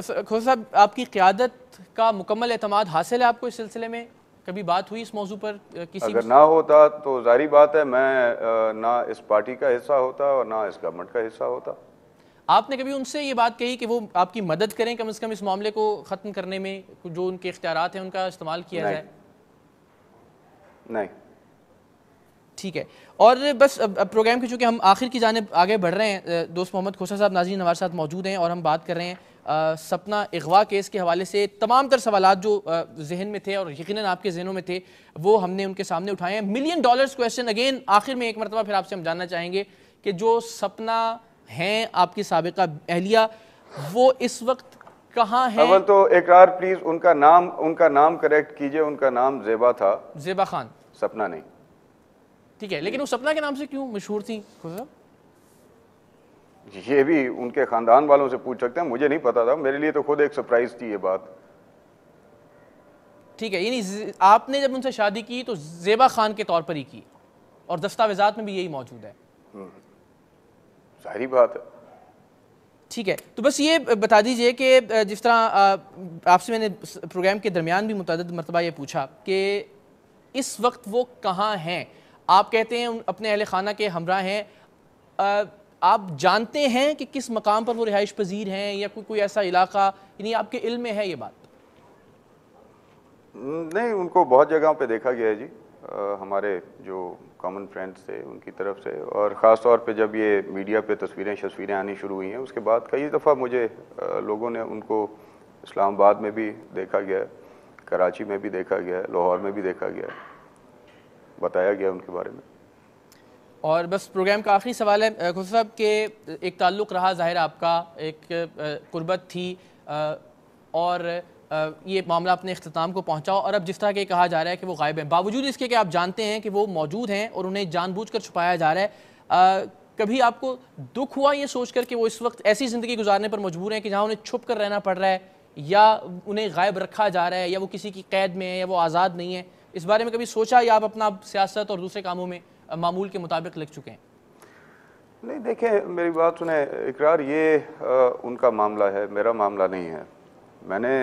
खोज साहब आपकी क्यादत का मुकम्मल अतमाद हासिल है आपको इस सिलसिले में कभी बात हुई इस मौजू पर किसी अगर ना होता तो जारी बात है मैं ना इस पार्टी का हिस्सा होता और ना इस गवर्नमेंट का हिस्सा होता आपने कभी उनसे ये बात कही कि वो आपकी मदद करें कम से कम इस मामले को ख़त्म करने में जो उनके इख्तियार हैं उनका इस्तेमाल किया जाए नहीं ठीक है और बस प्रोग्राम के चूँकि हम आखिर की जानब आगे बढ़ रहे हैं दोस्त मोहम्मद खोसा साहब नाजीन हमारे साथ मौजूद हैं और हम बात कर रहे हैं आ, सपना अगवा केस के हवाले से तमाम तर सवाल जो जहन में थे और यकीन आपके जहनों में थे वो हमने उनके सामने उठाए हैं मिलियन डॉलर्स क्वेश्चन अगेन आखिर में एक मरतबा फिर आपसे हम जानना चाहेंगे कि जो सपना हैं आपकी सबका अहलिया वो इस वक्त कहाँ है अवल तो एक प्लीज उनका नाम उनका नाम करेक्ट कीजिए उनका नाम जेबा था जेबा खान सपना नहीं ठीक है लेकिन वो सपना के नाम से क्यों मशहूर थी ये भी उनके खानदान वालों से पूछ सकते हैं मुझे नहीं पता था मेरे लिए तो खुद एक सरप्राइज थी ये बात ठीक है यानी आपने जब उनसे शादी की तो जेबा खान के तौर पर ही की और दस्तावेजात में भी यही मौजूद है सारी हम्म, बात ठीक है तो बस ये बता दीजिए कि जिस तरह आपसे मैंने प्रोग्राम के दरमियान भी मुतद मरतबा ये पूछा कि इस वक्त वो कहाँ हैं आप कहते हैं अपने अहल खाना के हमरा हैं आप जानते हैं कि किस मकाम पर वो रिहाइश पजीर हैं या कोई कोई ऐसा इलाका यानी आपके इल्म में है ये बात नहीं उनको बहुत जगहों पे देखा गया है जी आ, हमारे जो कॉमन फ्रेंड्स थे उनकी तरफ से और ख़ास तौर पे जब ये मीडिया पे तस्वीरें शस्वीरें आनी शुरू हुई हैं उसके बाद कई दफ़ा मुझे आ, लोगों ने उनको इस्लामाबाद में भी देखा गया कराची में भी देखा गया लाहौर में भी देखा गया बताया गया उनके बारे में और बस प्रोग्राम का आखिरी सवाल है खुद साहब के एक ताल्लुक़ रहा ज़ाहिर आपका एक कुर्बत थी और ये मामला अपने अख्ताम को पहुंचा और अब जिस तरह के कहा जा रहा है कि वो गायब हैं बावजूद इसके कि आप जानते हैं कि वो मौजूद हैं और उन्हें जानबूझकर छुपाया जा रहा है आ, कभी आपको दुख हुआ ये सोच कर कि वो इस वक्त ऐसी ज़िंदगी गुजारने पर मजबूर हैं कि जहाँ उन्हें छुप कर रहना पड़ रहा है या उन्हें गायब रखा जा रहा है या वो किसी की कैद में है या वो आज़ाद नहीं है इस बारे में कभी सोचा या आप अपना सियासत और दूसरे कामों में मामूल के मुताबिक लग चुके हैं नहीं देखें मेरी बात सुने इकरार ये आ, उनका मामला है मेरा मामला नहीं है मैंने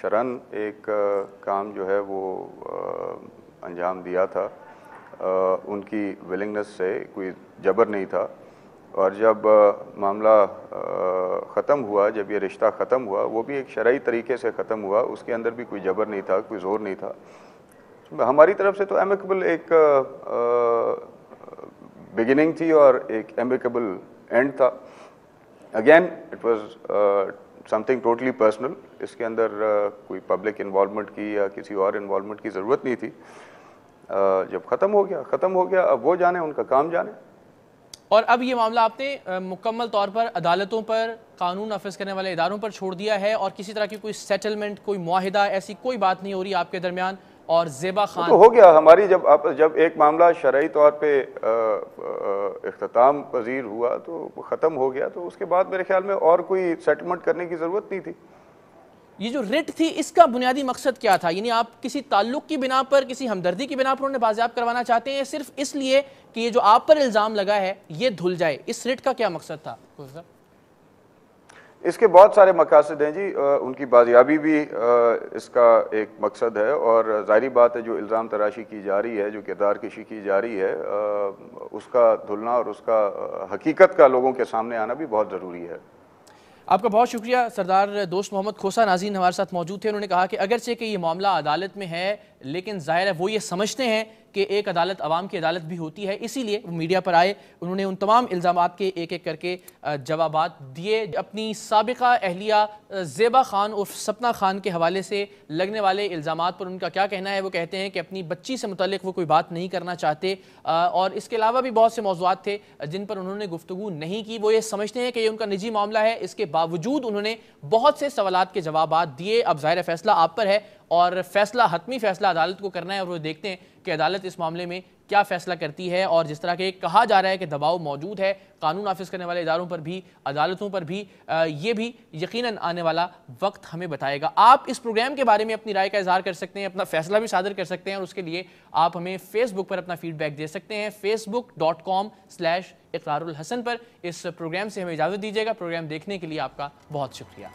शरण एक आ, काम जो है वो आ, अंजाम दिया था आ, उनकी विलिंगनेस से कोई जबर नहीं था और जब मामला ख़त्म हुआ जब ये रिश्ता ख़त्म हुआ वो भी एक शरा तरीके से ख़त्म हुआ उसके अंदर भी कोई जबर नहीं था कोई ज़ोर नहीं था हमारी तरफ से तो एमिकबल एक बिगिनिंग थी और एक एमिकबल एंड था again it was something totally personal इसके अंदर uh, कोई पब्लिक इन्वॉलमेंट की या किसी और इन्वॉलमेंट की ज़रूरत नहीं थी uh, जब ख़त्म हो गया ख़त्म हो गया अब वो जाने उनका काम जाने और अब ये मामला आपने मुकम्मल तौर पर अदालतों पर कानून नफज करने वाले इदारों पर छोड़ दिया है और किसी तरह की कोई सेटलमेंट कोई माहिदा ऐसी कोई बात नहीं हो रही आपके दरमियान और जेबा खान तो हो गया हमारी जब आप जब एक मामला शर्य तौर पर अख्ताम पजीर हुआ तो ख़त्म हो गया तो उसके बाद मेरे ख्याल में और कोई सेटलमेंट करने की ज़रूरत नहीं थी ये जो रिट थी इसका बुनियादी मकसद क्या था यानी आप किसी ताल्लुक की बिना पर किसी हमदर्दी की बिना पर उन्हें बाजियाब करवाना चाहते हैं सिर्फ इसलिए कि ये जो आप पर इल्ज़ाम लगा है ये धुल जाए इस रिट का क्या मकसद था इसके बहुत सारे मकासद हैं जी आ, उनकी बाजियाबी भी आ, इसका एक मकसद है और ज़ाहरी बात है जो इल्ज़ाम तराशी की जा रही है जो किरदार कशी की जा रही है आ, उसका धुलना और उसका हकीकत का लोगों के सामने आना भी बहुत ज़रूरी है आपका बहुत शुक्रिया सरदार दोस्त मोहम्मद खोसा नाजीन हमारे साथ मौजूद थे उन्होंने कहा कि अगरचे कि ये मामला अदालत में है लेकिन ज़ाहिर है वो ये समझते हैं कि एक अदालत आवाम की अदालत भी होती है इसीलिए वो मीडिया पर आए उन्होंने उन तमाम इल्ज़ाम के एक एक करके जवाब दिए अपनी सबका अहलिया जेबा खान और सपना खान के हवाले से लगने वाले इल्ज़ाम पर उनका क्या कहना है वो कहते हैं कि अपनी बच्ची से मुतल वो कोई बात नहीं करना चाहते और इसके अलावा भी बहुत से मौजूद थे जिन पर उन्होंने गुफ्तु नहीं की वो ये समझते हैं कि ये उनका निजी मामला है इसके बावजूद उन्होंने बहुत से सवाल के जवाब दिए अब ज़ाहिर फैसला आप पर है और फैसला हतमी फैसला अदालत को करना है और वो देखते हैं कि अदालत इस मामले में क्या फैसला करती है और जिस तरह के कहा जा रहा है कि दबाव मौजूद है कानून नाफिज करने वाले इदारों पर भी अदालतों पर भी ये भी यकीनन आने वाला वक्त हमें बताएगा आप इस प्रोग्राम के बारे में अपनी राय का इजहार कर सकते हैं अपना फैसला भी सादर कर सकते हैं और उसके लिए आप हमें फेसबुक पर अपना फीडबैक दे सकते हैं Facebook dot com slash Ikrarul Hasan पर इस प्रोग्राम से हमें इजाज़त दीजिएगा प्रोग्राम देखने के लिए आपका बहुत शुक्रिया